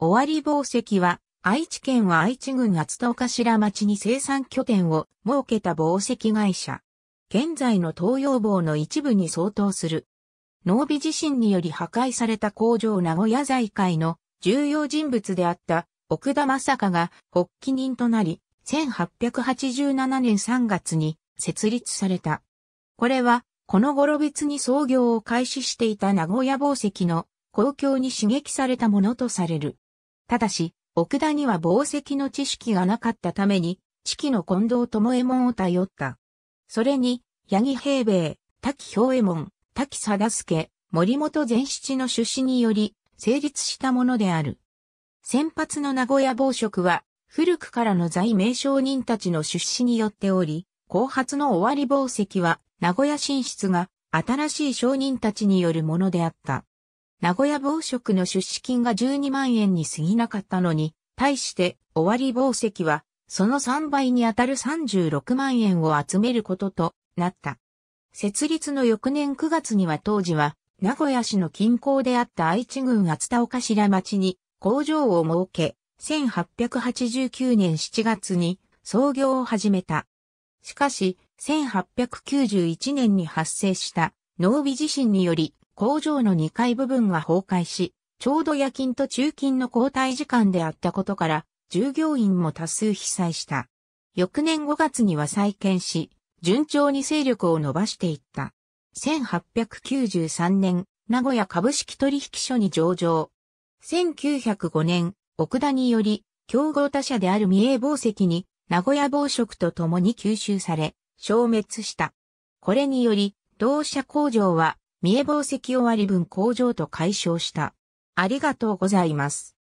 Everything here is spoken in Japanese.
終わり宝石は、愛知県は愛知郡厚田岡白町に生産拠点を設けた宝石会社。現在の東洋房の一部に相当する。農美地震により破壊された工場名古屋財界の重要人物であった奥田正香が発起人となり、1887年3月に設立された。これは、この頃別に創業を開始していた名古屋宝石の公共に刺激されたものとされる。ただし、奥田には紡績の知識がなかったために、知季の近藤智右衛門を頼った。それに、八木平兵衛、滝兵衛門、滝貞助、森本善七の出資により、成立したものである。先発の名古屋暴食は、古くからの在名商人たちの出資によっており、後発の終わり紡績は、名古屋進出が、新しい商人たちによるものであった。名古屋防食の出資金が12万円に過ぎなかったのに、対して終わり防石は、その3倍にあたる36万円を集めることとなった。設立の翌年9月には当時は、名古屋市の近郊であった愛知郡厚田岡白町に工場を設け、1889年7月に創業を始めた。しかし、1891年に発生した農美地震により工場の2階部分が崩壊し、ちょうど夜勤と中勤の交代時間であったことから、従業員も多数被災した。翌年5月には再建し、順調に勢力を伸ばしていった。1893年、名古屋株式取引所に上場。1905年、奥田により、競合他社である三重宝石に、名古屋宝石と共に吸収され、消滅した。これにより、同社工場は三重宝石わり分工場と解消した。ありがとうございます。